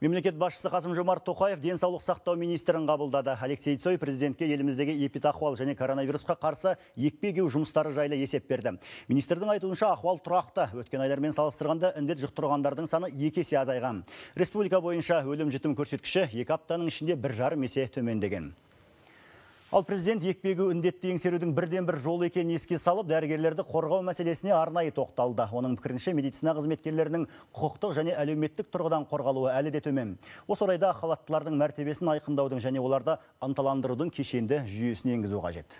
Мемлекет басшысы Қасым Жомарт Тоқаев денсаулық сақтау министрін қабылдады. Алексей Цой президентке еліміздегі эпидахуал және коронавирусқа қарсы екпе жұмыстары жайлы есеп берді. Министрдің айтуынша ахуал тұрақты. Өткен айлармен салыстырғанда індет жұқтырғандардың саны екі есе азайған. Республика бойынша өлім жітім көрсеткіші екі аптаның ішінде бір жарым есе төмендеген. Ал президент екпегі үндетті еңсерудің бірден бір жолы екен еске салып, дәрігерлерді қорғау мәселесіне арнайы тоқталды. Оның пікірінше медицина қызметкерлерінің құқықтық және әлеуметтік тұрғыдан қорғалуы әлі де төмен. Осы орайда халаттылардың мәртебесін айқындаудың және оларда анталандырудың кешенді жүйесін енгізу қажет.